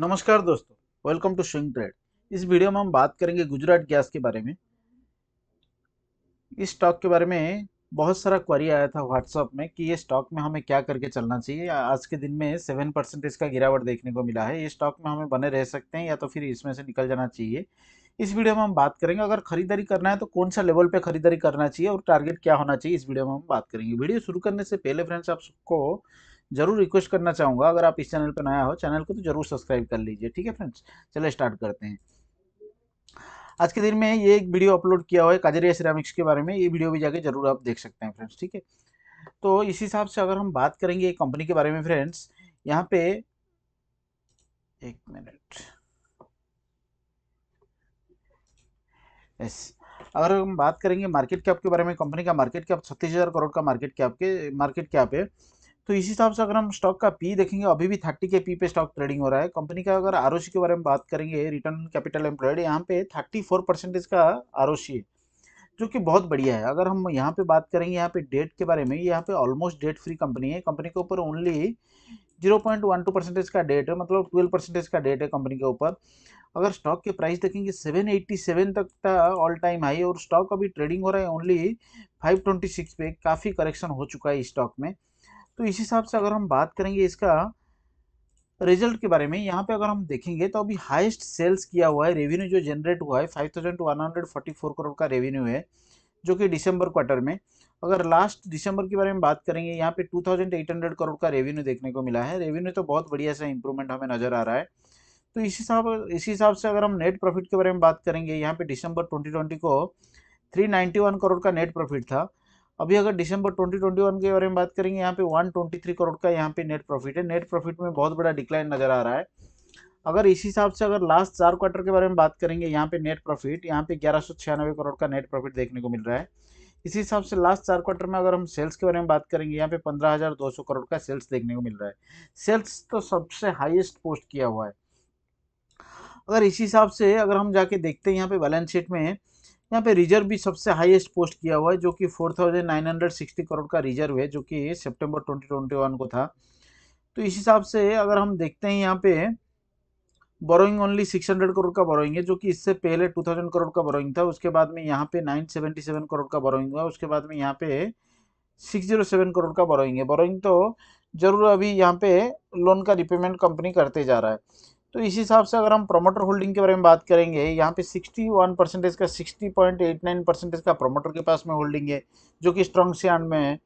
नमस्कार दोस्तों welcome to swing trade इस वीडियो में हम बात करेंगे गुजरात गैस के बारे में इस स्टॉक के बारे में बहुत सारा क्वारी आया था व्हाट्सएप में कि ये स्टॉक में हमें क्या करके चलना चाहिए आज के दिन में सेवन परसेंट इसका गिरावट देखने को मिला है ये स्टॉक में हमें बने रह सकते हैं या तो फिर इसमें से निकल जाना चाहिए इस वीडियो में हम बात करेंगे अगर खरीदारी करना है तो कौन सा लेवल पे खरीदारी करना चाहिए और टारगेट क्या होना चाहिए इस वीडियो में हम बात करेंगे वीडियो शुरू करने से पहले फ्रेंड्स आप सबको जरूर रिक्वेस्ट करना चाहूँगा अगर आप इस चैनल पर नया हो चैनल को तो जरूर सब्सक्राइब कर लीजिए ठीक है फ्रेंड्स चलो स्टार्ट करते हैं आज के दिन में ये एक वीडियो अपलोड किया हुआ है काजरिया सिरामिक्स के बारे में ये वीडियो भी जाके जरूर आप देख सकते हैं फ्रेंड्स ठीक है तो इस हिसाब से अगर हम बात करेंगे कंपनी के बारे में फ्रेंड्स यहाँ पे एक मिनट यस अगर हम बात करेंगे मार्केट कैप के बारे में कंपनी का मार्केट कैप छत्तीस हज़ार करोड़ का मार्केट कैप के मार्केट कैप है तो इस हिसाब से अगर हम स्टॉक का पी देखेंगे अभी भी थर्टी के पी पे स्टॉक ट्रेडिंग हो रहा है कंपनी का अगर आर के बारे में बात करेंगे रिटर्न कैपिटल एम्प्लॉयड यहाँ पे थर्टी फोर परसेंटेज का आर है जो कि बहुत बढ़िया है अगर हम यहाँ पे बात करेंगे यहाँ पे डेट के बारे में यहाँ पे ऑलमोस्ट डेट फ्री कंपनी है कंपनी के ऊपर only zero point one two percentage का डेट है मतलब ट्वेल्व परसेंटेज का डेट है कंपनी के ऊपर अगर स्टॉक के प्राइस देखेंगे सेवन एट्टी सेवन तक का ऑल टाइम हाई और स्टॉक अभी ट्रेडिंग हो रहा है ओनली फाइव ट्वेंटी सिक्स पे काफ़ी करेक्शन हो चुका है स्टॉक में तो इस हिसाब से अगर हम बात करेंगे इसका रिजल्ट के बारे में यहाँ पे अगर हम देखेंगे तो अभी हाईएस्ट सेल्स किया हुआ है रेवेन्यू जो जनरेट हुआ है five thousand one hundred forty four crore का रेवेन्यू है जो कि दिसंबर क्वार्टर में अगर लास्ट दिसंबर के बारे में बात करेंगे यहाँ पे हंड्रेड करोड़ का रेवेन्यू देखने को मिला है रेवेन्यू तो बहुत बढ़िया सा इंप्रूवमेंट हमें नज़र आ रहा है तो इस हिसाब इस हिसाब से अगर हम नेट प्रॉफिट के बारे में बात करेंगे यहाँ पे दिसंबर ट्वेंटी को वन करोड़ का नेट प्रॉफिट था अभी अगर दिसंबर 2021 के बारे में बात करेंगे यहाँ पे 123 करोड़ का यहाँ पे नेट प्रॉफिट है नेट प्रॉफिट में बहुत बड़ा डिक्लाइन नज़र आ रहा है अगर इसी हिसाब से अगर लास्ट चार क्वार्टर के बारे में बात करेंगे यहाँ पे नेट प्रॉफिट यहाँ पे ग्यारह करोड़ का नेट प्रॉफिट देखने को मिल रहा है इसी हिसाब से लास्ट चार क्वार्टर में अगर हम सेल्स के बारे में बात करेंगे यहाँ पे पंद्रह करोड़ का सेल्स देखने को मिल रहा है सेल्स तो सबसे हाइएस्ट पोस्ट किया हुआ है अगर इसी हिसाब से अगर हम जाके देखते हैं यहाँ पे बैलेंस शीट में यहाँ पे रिजर्व भी सबसे हाईएस्ट पोस्ट किया हुआ है जो कि 4,960 करोड़ का रिजर्व है जो कि सितंबर 2021 को था तो इस हिसाब से अगर हम देखते हैं यहाँ पे बोरोइंग ओनली 600 करोड़ का बोरोइंग है जो कि इससे पहले 2000 करोड़ का बोरोइंग था उसके बाद में यहाँ पे 977 करोड़ का बोरोइंग हुआ उसके बाद में यहाँ पे सिक्स करोड़ oh का बोरोइंग है बोरोइंग तो जरूर अभी यहाँ पे लोन का रिपेमेंट कंपनी करते जा रहा है तो इस हिसाब से अगर हम प्रोमोटर होल्डिंग के बारे में बात करेंगे यहाँ पे 61 परसेंटेज का 60.89 परसेंटेज का प्रोमोटर के पास में होल्डिंग है जो कि स्ट्रॉन्ग सी में है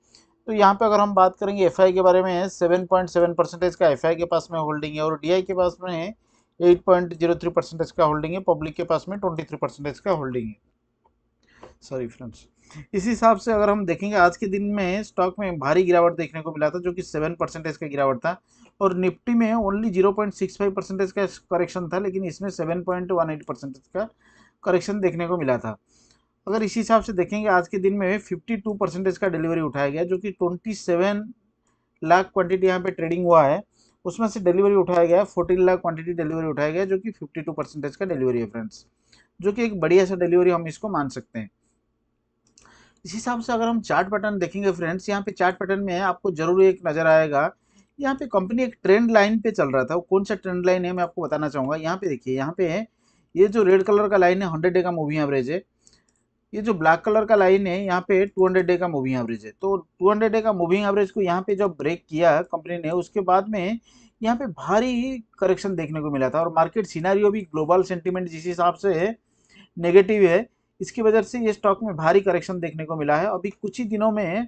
तो यहाँ पे अगर हम बात करेंगे एफ के बारे में 7.7 परसेंटेज का एफ के पास में होल्डिंग है और डी के पास में है एट परसेंटेज का होल्डिंग है पब्लिक के पास में ट्वेंटी परसेंटेज का होल्डिंग है सॉरी फ्रेंड्स इसी हिसाब से अगर हम देखेंगे आज के दिन में स्टॉक में भारी गिरावट देखने को मिला था जो कि सेवन परसेंटेज का गिरावट था और निफ्टी में only zero point six five percentage का करेक्शन था लेकिन इसमें seven point one eight percentage का करेक्शन देखने को मिला था अगर इसी हिसाब से देखेंगे आज के दिन में फिफ्टी टू परसेंटेज का डिलीवरी उठाया गया जो कि ट्वेंटी सेवन लाख क्वान्टिटी यहाँ पर ट्रेडिंग हुआ है उसमें से डिलीवरी उठाया गया फोर्टीन लाख क्वान्टिटी डिलीवरी उठाया गया जो कि फिफ्टी टू परसेंटेज का डिलीवरी है फ्रेंड्स जो कि एक बढ़िया सा डिलीवरी हम इसको मान सकते हैं इस हिसाब से अगर हम चार्ट पैटर्न देखेंगे फ्रेंड्स यहाँ पे चार्ट पैटर्न में आपको जरूर एक नज़र आएगा यहाँ पे कंपनी एक ट्रेंड लाइन पे चल रहा था वो कौन सा ट्रेंड लाइन है मैं आपको बताना चाहूँगा यहाँ पे देखिए यहाँ पे है ये जो रेड कलर का लाइन है हंड्रेड डे का मूविंग एवरेज है ये जो ब्लैक कलर का लाइन है यहाँ पे टू हंड्रेड डे का मूविंग एवरेज है तो टू हंड्रेड डे का मूविंग एवरेज को यहाँ पे जब ब्रेक किया कंपनी ने उसके बाद में यहाँ पे भारी करेक्शन देखने को मिला था और मार्केट सिनारियो भी ग्लोबल सेंटिमेंट जिस हिसाब से नेगेटिव है इसकी वजह से ये स्टॉक में भारी करेक्शन देखने को मिला है अभी कुछ ही दिनों में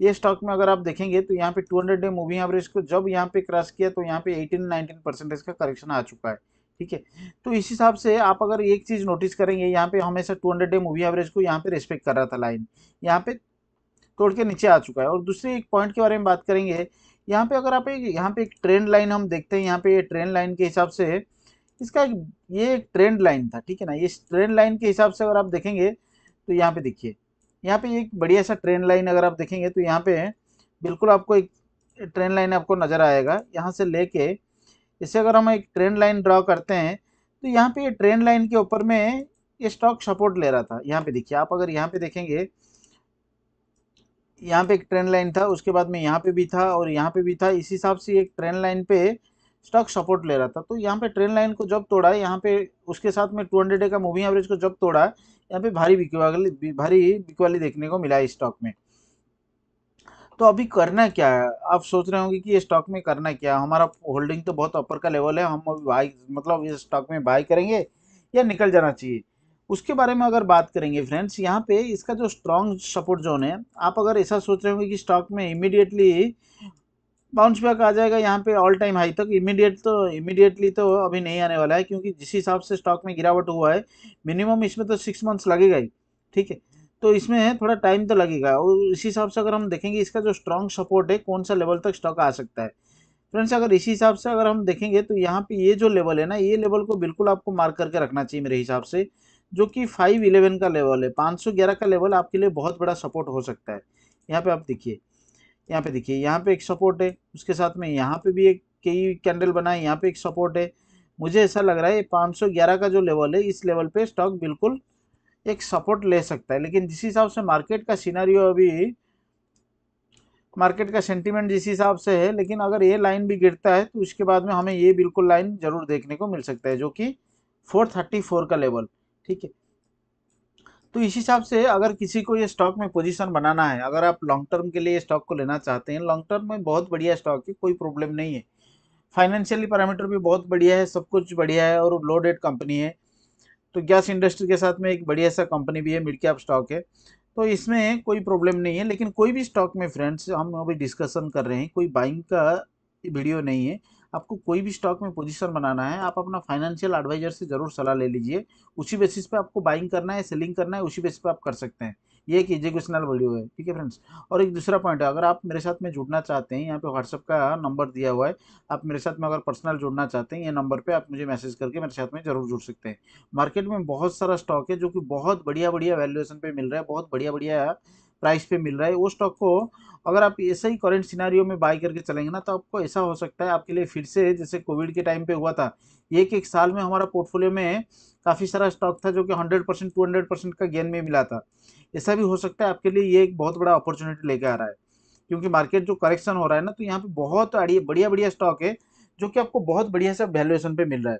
ये स्टॉक में अगर आप देखेंगे तो यहाँ पे 200 डे मूविंग एवरेज को जब यहाँ पे क्रॉस किया तो यहाँ पे 18-19 परसेंटेज का करेक्शन आ चुका है ठीक है तो इस हिसाब से आप अगर एक चीज़ नोटिस करेंगे यहाँ पे हमेशा 200 डे मूवी एवरेज को यहाँ पे रेस्पेक्ट कर रहा था लाइन यहाँ पे तोड़ के नीचे आ चुका है और दूसरे एक पॉइंट के बारे में बात करेंगे यहाँ पे अगर आप एक यहाँ पे एक ट्रेंड लाइन हम देखते हैं यहाँ पे ट्रेंड लाइन के हिसाब से इसका एक ये एक ट्रेंड लाइन था ठीक है ना ये ट्रेंड लाइन के हिसाब से अगर आप देखेंगे तो यहाँ पे देखिए यहाँ पे एक बढ़िया सा ट्रेंड लाइन अगर आप देखेंगे तो यहाँ पे बिल्कुल आपको एक ट्रेंड लाइन आपको नज़र आएगा यहाँ से लेके इसे अगर हम एक ट्रेंड लाइन ड्रॉ करते हैं तो यहाँ पे ये ट्रेंड लाइन के ऊपर में ये स्टॉक सपोर्ट ले रहा था यहाँ पे देखिए आप अगर यहाँ पे देखेंगे यहाँ पे एक ट्रेंड लाइन था उसके बाद में यहाँ पे भी था और यहाँ पे भी था इस हिसाब से एक ट्रेंड लाइन पे स्टॉक सपोर्ट ले रहा था तो यहाँ पे ट्रेन लाइन को जब तोड़ा है यहाँ पे उसके साथ में टू हंड्रेड डे का मूविंग एवरेज को जब तोड़ा है यहाँ पे भारी बिकवाली भारी बिकवाली देखने को मिला है स्टॉक में तो अभी करना क्या है आप सोच रहे होंगे कि ये स्टॉक में करना क्या है हमारा होल्डिंग तो बहुत अपर का लेवल है हम अभी बाई मतलब इस स्टॉक में बाई करेंगे या निकल जाना चाहिए उसके बारे में अगर बात करेंगे फ्रेंड्स यहाँ पे इसका जो स्ट्रॉन्ग सपोर्ट जोन है आप अगर ऐसा सोच रहे होंगे कि स्टॉक में इमिडिएटली बाउंस बैक आ जाएगा यहाँ पे ऑल टाइम हाई तक इमीडिएट तो इमीडिएटली तो, तो अभी नहीं आने वाला है क्योंकि जिस हिसाब से स्टॉक में गिरावट हुआ है मिनिमम इसमें तो सिक्स मंथ्स लगेगा ही ठीक है तो इसमें है थोड़ा टाइम तो लगेगा और इसी हिसाब से अगर हम देखेंगे इसका जो स्ट्रॉन्ग सपोर्ट है कौन सा लेवल तक स्टॉक आ सकता है फ्रेंड्स अगर इसी हिसाब से अगर हम देखेंगे तो यहाँ पे ये जो लेवल है ना ये लेवल को बिल्कुल आपको मार्क करके रखना चाहिए मेरे हिसाब से जो कि फाइव इलेवन का लेवल है पाँच सौ ग्यारह का लेवल आपके लिए बहुत बड़ा सपोर्ट हो सकता है यहाँ पे आप देखिए यहाँ पे देखिए यहाँ पे एक सपोर्ट है उसके साथ में यहाँ पे भी एक कई कैंडल बना है यहाँ पे एक सपोर्ट है मुझे ऐसा लग रहा है पाँच सौ ग्यारह का जो लेवल है इस लेवल पे स्टॉक बिल्कुल एक सपोर्ट ले सकता है लेकिन जिस हिसाब से मार्केट का सीनारियो अभी मार्केट का सेंटिमेंट जिस हिसाब से है लेकिन अगर ये लाइन भी गिरता है तो उसके बाद में हमें ये बिल्कुल लाइन ज़रूर देखने को मिल सकता है जो कि फोर का लेवल ठीक है तो इस हिसाब से अगर किसी को ये स्टॉक में पोजीशन बनाना है अगर आप लॉन्ग टर्म के लिए स्टॉक को लेना चाहते हैं लॉन्ग टर्म में बहुत बढ़िया स्टॉक है कोई प्रॉब्लम नहीं है फाइनेंशियली पैरामीटर भी बहुत बढ़िया है सब कुछ बढ़िया है और लो डेट कंपनी है तो गैस इंडस्ट्री के साथ में एक बढ़िया सा कंपनी भी है मिड कैप स्टॉक है तो इसमें कोई प्रॉब्लम नहीं है लेकिन कोई भी स्टॉक में फ्रेंड्स हम अभी डिस्कशन कर रहे हैं कोई बाइंग का वीडियो नहीं है आपको कोई भी स्टॉक में पोजीशन बनाना है आप अपना फाइनेंशियल एडवाइजर से जरूर सलाह ले लीजिए उसी बेसिस पे आपको बाइंग करना है सेलिंग करना है उसी बेसिस पे आप कर सकते हैं ये एक एजुकेशनल वीडियो है ठीक है फ्रेंड्स और एक दूसरा पॉइंट है अगर आप मेरे साथ में जुड़ना चाहते हैं यहाँ पे व्हाट्सअप का नंबर दिया हुआ है आप मेरे साथ में अगर पर्सनल जुड़ना चाहते हैं ये नंबर पर आप मुझे मैसेज करके मेरे साथ में जरूर जुड़ सकते हैं मार्केट में बहुत सारा स्टॉक है जो कि बहुत बढ़िया बढ़िया वैल्यूएशन पर मिल रहा है बहुत बढ़िया बढ़िया प्राइस पे मिल रहा है वो स्टॉक को अगर आप ऐसे ही करेंट सिनारियों में बाई करके चलेंगे ना तो आपको ऐसा हो सकता है आपके लिए फिर से जैसे कोविड के टाइम पे हुआ था एक एक साल में हमारा पोर्टफोलियो में काफ़ी सारा स्टॉक था जो कि hundred percent two hundred percent का गेन में मिला था ऐसा भी हो सकता है आपके लिए ये एक बहुत बड़ा अपॉर्चुनिटी लेके आ रहा है क्योंकि मार्केट जो करेक्शन हो रहा है ना तो यहाँ पे बहुत बढ़िया बढ़िया स्टॉक है जो कि आपको बहुत बढ़िया सा वैल्यूएशन पे मिल रहा है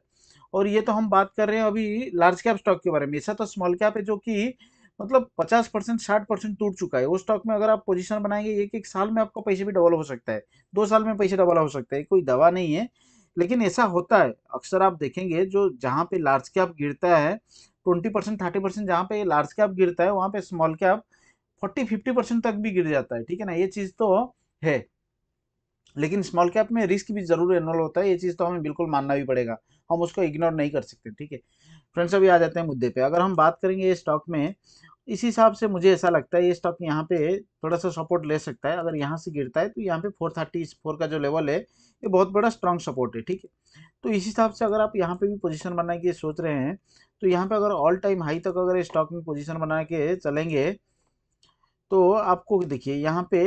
और ये तो हम बात कर रहे हैं अभी लार्ज कैप स्टॉक के बारे में ऐसा तो स्मॉल कैप है जो कि मतलब 50 परसेंट साठ परसेंट टूट चुका है वो स्टॉक में अगर आप पोजीशन बनाएंगे एक एक साल में आपका पैसे भी डबल हो सकता है दो साल में पैसे डबल हो सकता है कोई दवा नहीं है लेकिन ऐसा होता है अक्सर आप देखेंगे जो जहाँ पे लार्ज कैप गिरता है ट्वेंटी परसेंट थर्टी परसेंट जहाँ पे लार्ज कैप गिरता है वहाँ पे small cap forty fifty percent तक भी गिर जाता है ठीक है ना ये चीज़ तो है लेकिन स्मॉल कैप में रिस्क भी जरूर इन्वॉल्व होता है ये चीज़ तो हमें बिल्कुल मानना भी पड़ेगा हम उसको इग्नोर नहीं कर सकते ठीक है फ्रेंड्स अभी आ जाते हैं मुद्दे पे अगर हम बात करेंगे ये स्टॉक में इस हिसाब से मुझे ऐसा लगता है ये स्टॉक यहाँ पे थोड़ा सा सपोर्ट ले सकता है अगर यहाँ से गिरता है तो यहाँ पे फोर थर्टी फोर का जो लेवल है ये बहुत बड़ा स्ट्रॉन्ग सपोर्ट है ठीक है तो इस हिसाब से अगर आप यहाँ पे भी पोजीशन बना के सोच रहे हैं तो यहाँ पे अगर ऑल टाइम हाई तक अगर स्टॉक में पोजिशन बना के चलेंगे तो आपको देखिए यहाँ पे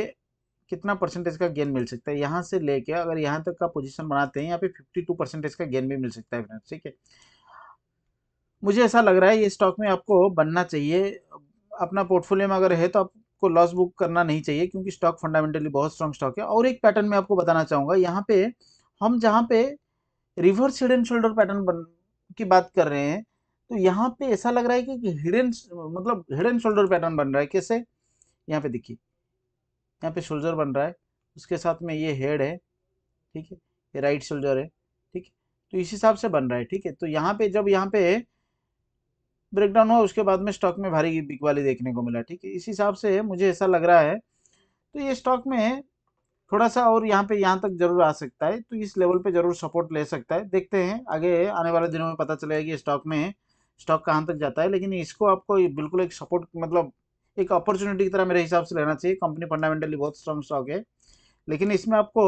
कितना परसेंटेज का गेन मिल सकता है यहाँ से लेके अगर यहाँ तक का पोजिशन बनाते हैं यहाँ पे फिफ्टी परसेंटेज का गेन भी मिल सकता है ठीक है मुझे ऐसा लग रहा है ये स्टॉक में आपको बनना चाहिए अपना पोर्टफोलियो में अगर है तो आपको लॉस बुक करना नहीं चाहिए क्योंकि स्टॉक फंडामेंटली बहुत स्ट्रॉन्ग स्टॉक है और एक पैटर्न में आपको बताना चाहूँगा यहाँ पे हम जहाँ पे reverse head and shoulder pattern बन की बात कर रहे हैं तो यहाँ पे ऐसा लग रहा है कि हिडन मतलब हेड एंड शोल्डर पैटर्न बन रहा है कैसे यहाँ पे देखिए यहाँ पे शोल्डर बन रहा है उसके साथ में ये हेड है ठीक है ये राइट शोल्डर है ठीक है तो इस हिसाब से बन रहा है ठीक है तो यहाँ पे जब यहाँ पे ब्रेकडाउन हुआ उसके बाद में स्टॉक में भारी बिकवाली देखने को मिला ठीक है इस हिसाब से मुझे ऐसा लग रहा है तो ये स्टॉक में थोड़ा सा और यहाँ पे यहाँ तक जरूर आ सकता है तो इस लेवल पे जरूर सपोर्ट ले सकता है देखते हैं आगे आने वाले दिनों में पता चलेगा कि स्टॉक में स्टॉक कहाँ तक जाता है लेकिन इसको आपको बिल्कुल एक सपोर्ट मतलब एक अपॉर्चुनिटी की तरह मेरे हिसाब से लेना चाहिए कंपनी फंडामेंटली बहुत स्ट्रॉन्ग स्टॉक है लेकिन इसमें आपको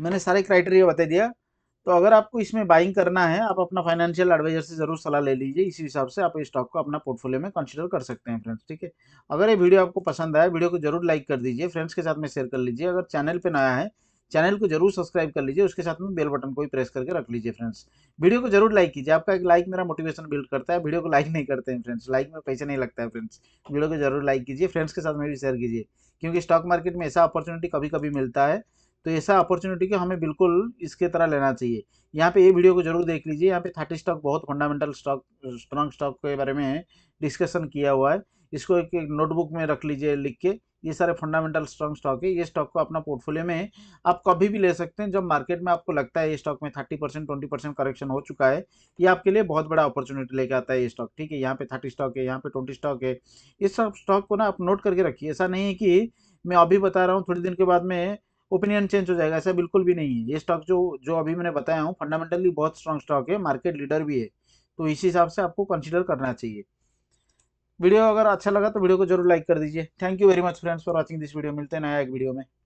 मैंने सारे क्राइटेरिया बता दिया तो अगर आपको इसमें बाइंग करना है आप अपना फाइनेंशियल एडवाइजर से जरूर सलाह ले लीजिए इसी हिसाब से आप इस स्टॉक को अपना पोर्टफोलियो में कंसिडर कर सकते हैं फ्रेंड्स ठीक है अगर ये वीडियो आपको पसंद आया वीडियो को जरूर लाइक कर दीजिए फ्रेंड्स के साथ में शेयर कर लीजिए अगर चैनल पर नया है चैनल को जरूर सब्सक्राइब कर लीजिए उसके साथ में बेल बटन को भी प्रेस करके रख लीजिए फ्रेंड्स वीडियो को जरूर लाइक कीजिए आपका एक लाइक मेरा मोटिवेशन बिल्ड करता है वीडियो को लाइक नहीं करते हैं फ्रेंड्स लाइक में पैसे नहीं लगता है फ्रेंड्स वीडियो को जरूर लाइक कीजिए फ्रेंड्स के साथ में भी शेयर कीजिए क्योंकि स्टॉक मार्केट में ऐसा अपॉर्चुनिटी कभी कभी मिलता है तो ऐसा अपॉर्चुनिटी को हमें बिल्कुल इसके तरह लेना चाहिए यहाँ पे ये वीडियो को जरूर देख लीजिए यहाँ पे थर्टी स्टॉक बहुत फंडामेंटल स्टॉक स्ट्रॉन्ग स्टॉक के बारे में डिस्कशन किया हुआ है इसको एक, नोटबुक में रख लीजिए लिख के ये सारे फंडामेंटल स्ट्रॉन्ग स्टॉक है ये स्टॉक को अपना पोर्टफोलियो में आप कभी भी ले सकते हैं जब मार्केट में आपको लगता है ये स्टॉक में thirty percent twenty percent correction हो चुका है ये आपके लिए बहुत बड़ा अपॉर्चुनिटी लेके आता है ये स्टॉक ठीक है यहाँ पे थर्टी स्टॉक है यहाँ पे ट्वेंटी स्टॉक है इस सब स्टॉक को ना आप नोट करके रखिए ऐसा नहीं है कि मैं अभी बता रहा हूँ थोड़ी दिन के बाद में ओपिनियन चेंज हो जाएगा ऐसा बिल्कुल भी नहीं है ये स्टॉक जो जो अभी मैंने बताया हूँ फंडामेंटली बहुत स्ट्रॉन्ग स्टॉक है मार्केट लीडर भी है तो इस हिसाब से आपको कंसिडर करना चाहिए वीडियो अगर अच्छा लगा तो वीडियो को जरूर लाइक कर दीजिए thank you very much friends for watching this video मिलते हैं नया एक वीडियो में